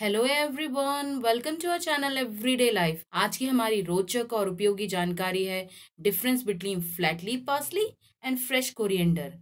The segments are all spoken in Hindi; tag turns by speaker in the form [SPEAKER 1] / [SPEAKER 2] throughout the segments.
[SPEAKER 1] Hello everyone welcome to our channel everyday life आज की हमारी रोचक और उपयोगी जानकारी है difference between flatly parsley and fresh coriander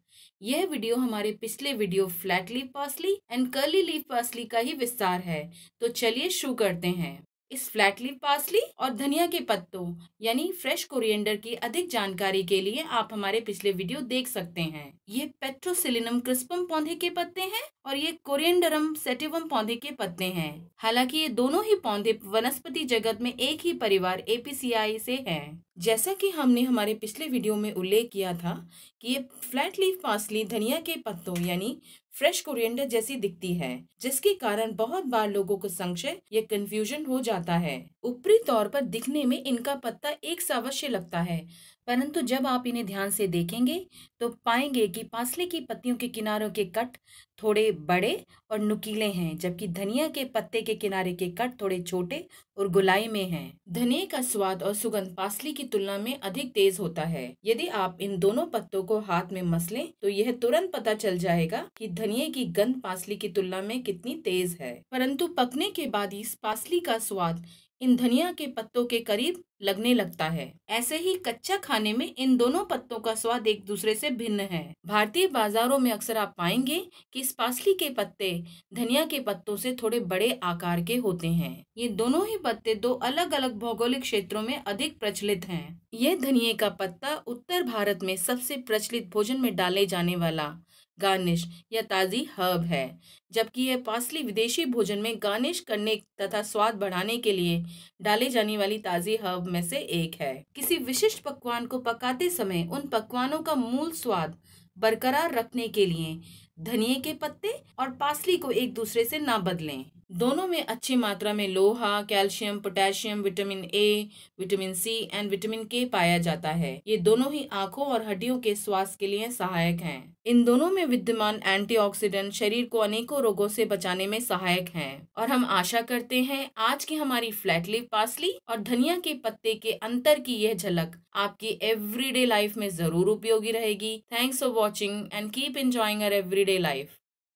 [SPEAKER 1] यह वीडियो हमारे पिछले video flatly parsley and curly leaf parsley का ही विस्तार है तो चलिए शुरू करते हैं इस फ्लैट लीव पासली और धनिया के पत्तों यानी फ्रेश कोरिएंडर की अधिक जानकारी के लिए आप हमारे पिछले वीडियो देख सकते हैं ये पेट्रोसिलिनम क्रिस्पम पौधे के पत्ते हैं और ये कोरिएंडरम सेटिवम पौधे के पत्ते हैं हालांकि ये दोनों ही पौधे वनस्पति जगत में एक ही परिवार एपीसीआई से हैं। जैसा कि हमने हमारे पिछले वीडियो में उल्लेख किया था कि ये फ्लैट लीफ पासली धनिया के पत्तों यानी फ्रेश कोरिएंडर जैसी दिखती है जिसके कारण बहुत बार लोगों को संशय या कंफ्यूजन हो जाता है ऊपरी तौर पर दिखने में इनका पत्ता एक सावश्य लगता है परंतु जब आप इन्हें ध्यान से देखेंगे तो पाएंगे कि पासले की पत्तियों के किनारों के कट थोड़े बड़े और नुकीले हैं जबकि धनिया के पत्ते के किनारे के कट थोड़े छोटे और गुलाई में हैं। धनिया का स्वाद और सुगंध पासली की तुलना में अधिक तेज होता है यदि आप इन दोनों पत्तों को हाथ में मसले तो यह तुरंत पता चल जाएगा कि धनिए की गंध पासली की तुलना में कितनी तेज है परंतु पकने के बाद इस पासली का स्वाद इन धनिया के पत्तों के करीब लगने लगता है ऐसे ही कच्चा खाने में इन दोनों पत्तों का स्वाद एक दूसरे से भिन्न है भारतीय बाजारों में अक्सर आप पाएंगे कि पासली के पत्ते धनिया के पत्तों से थोड़े बड़े आकार के होते हैं ये दोनों ही पत्ते दो अलग अलग भौगोलिक क्षेत्रों में अधिक प्रचलित है यह धनिये का पत्ता उत्तर भारत में सबसे प्रचलित भोजन में डाले जाने वाला गार्निश या ताज़ी हर्ब है जबकि यह पासली विदेशी भोजन में गार्निश करने तथा स्वाद बढ़ाने के लिए डाले जाने वाली ताज़ी हर्ब में से एक है किसी विशिष्ट पकवान को पकाते समय उन पकवानों का मूल स्वाद बरकरार रखने के लिए धनिए के पत्ते और पासली को एक दूसरे से ना बदलें दोनों में अच्छी मात्रा में लोहा calcium potassium vitamin A vitamin C and vitamin K पाया जाता है ये दोनों ही आंखों और हड्डियों के स्वास्थ्य के लिए सहायक हैं। इन दोनों में विद्यमान एंटीऑक्सीडेंट शरीर को अनेकों रोगों से बचाने में सहायक हैं और हम आशा करते हैं आज की हमारी फ्लैटली पासली और धनिया के पत्ते के अंतर की यह झलक आपकी एवरीडे लाइफ में जरूर उपयोगी रहेगी thanks for watching and keep enjoying our everyday life